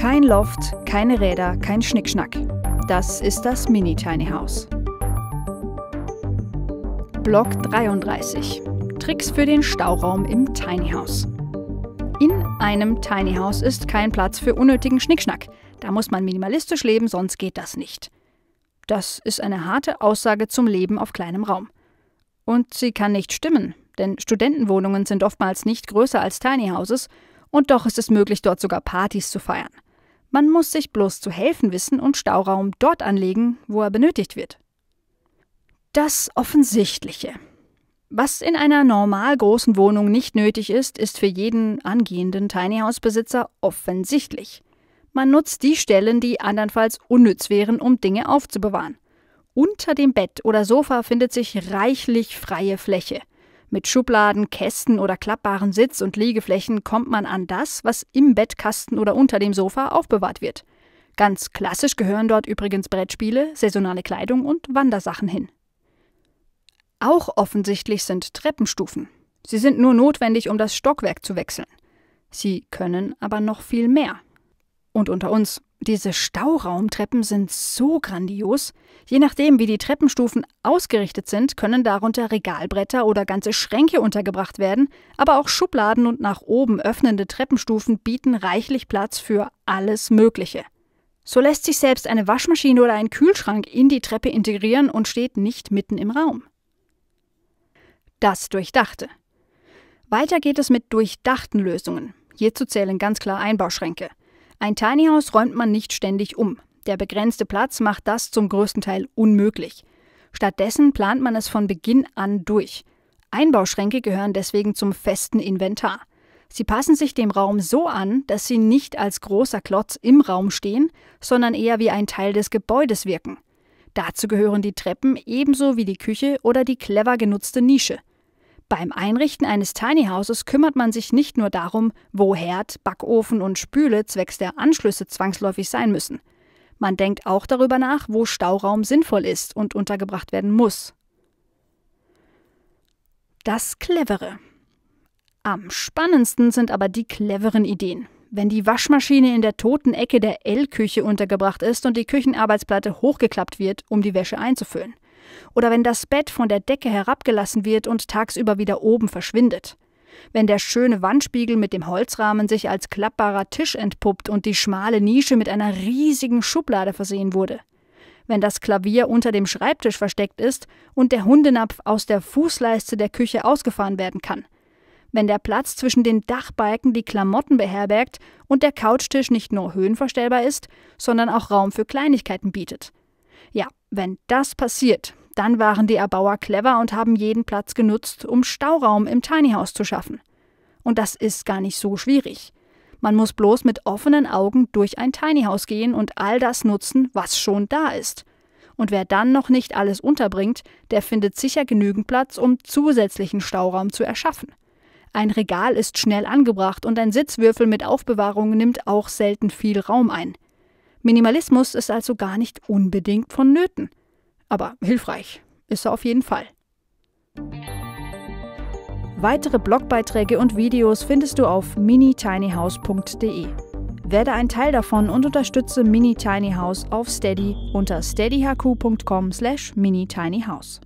Kein Loft, keine Räder, kein Schnickschnack. Das ist das Mini Tiny House. Block 33. Tricks für den Stauraum im Tiny House. In einem Tiny House ist kein Platz für unnötigen Schnickschnack. Da muss man minimalistisch leben, sonst geht das nicht. Das ist eine harte Aussage zum Leben auf kleinem Raum. Und sie kann nicht stimmen, denn Studentenwohnungen sind oftmals nicht größer als Tiny Houses und doch ist es möglich, dort sogar Partys zu feiern. Man muss sich bloß zu helfen wissen und Stauraum dort anlegen, wo er benötigt wird. Das Offensichtliche. Was in einer normal großen Wohnung nicht nötig ist, ist für jeden angehenden Tiny House Besitzer offensichtlich. Man nutzt die Stellen, die andernfalls unnütz wären, um Dinge aufzubewahren. Unter dem Bett oder Sofa findet sich reichlich freie Fläche. Mit Schubladen, Kästen oder klappbaren Sitz- und Liegeflächen kommt man an das, was im Bettkasten oder unter dem Sofa aufbewahrt wird. Ganz klassisch gehören dort übrigens Brettspiele, saisonale Kleidung und Wandersachen hin. Auch offensichtlich sind Treppenstufen. Sie sind nur notwendig, um das Stockwerk zu wechseln. Sie können aber noch viel mehr. Und unter uns, diese Stauraumtreppen sind so grandios. Je nachdem, wie die Treppenstufen ausgerichtet sind, können darunter Regalbretter oder ganze Schränke untergebracht werden, aber auch Schubladen und nach oben öffnende Treppenstufen bieten reichlich Platz für alles Mögliche. So lässt sich selbst eine Waschmaschine oder ein Kühlschrank in die Treppe integrieren und steht nicht mitten im Raum. Das Durchdachte. Weiter geht es mit durchdachten Lösungen. Hierzu zählen ganz klar Einbauschränke. Ein Tiny House räumt man nicht ständig um. Der begrenzte Platz macht das zum größten Teil unmöglich. Stattdessen plant man es von Beginn an durch. Einbauschränke gehören deswegen zum festen Inventar. Sie passen sich dem Raum so an, dass sie nicht als großer Klotz im Raum stehen, sondern eher wie ein Teil des Gebäudes wirken. Dazu gehören die Treppen ebenso wie die Küche oder die clever genutzte Nische – beim Einrichten eines Tiny Houses kümmert man sich nicht nur darum, wo Herd, Backofen und Spüle zwecks der Anschlüsse zwangsläufig sein müssen. Man denkt auch darüber nach, wo Stauraum sinnvoll ist und untergebracht werden muss. Das Clevere. Am spannendsten sind aber die cleveren Ideen. Wenn die Waschmaschine in der toten Ecke der L-Küche untergebracht ist und die Küchenarbeitsplatte hochgeklappt wird, um die Wäsche einzufüllen oder wenn das Bett von der Decke herabgelassen wird und tagsüber wieder oben verschwindet. Wenn der schöne Wandspiegel mit dem Holzrahmen sich als klappbarer Tisch entpuppt und die schmale Nische mit einer riesigen Schublade versehen wurde. Wenn das Klavier unter dem Schreibtisch versteckt ist und der Hundenapf aus der Fußleiste der Küche ausgefahren werden kann. Wenn der Platz zwischen den Dachbalken die Klamotten beherbergt und der Couchtisch nicht nur höhenverstellbar ist, sondern auch Raum für Kleinigkeiten bietet. Ja, wenn das passiert, dann waren die Erbauer clever und haben jeden Platz genutzt, um Stauraum im Tiny House zu schaffen. Und das ist gar nicht so schwierig. Man muss bloß mit offenen Augen durch ein Tiny House gehen und all das nutzen, was schon da ist. Und wer dann noch nicht alles unterbringt, der findet sicher genügend Platz, um zusätzlichen Stauraum zu erschaffen. Ein Regal ist schnell angebracht und ein Sitzwürfel mit Aufbewahrung nimmt auch selten viel Raum ein. Minimalismus ist also gar nicht unbedingt vonnöten. Aber hilfreich ist er auf jeden Fall. Weitere Blogbeiträge und Videos findest du auf miniTinyHouse.de. Werde ein Teil davon und unterstütze Mini Tiny House auf Steady unter steadyhq.com/miniTinyHouse.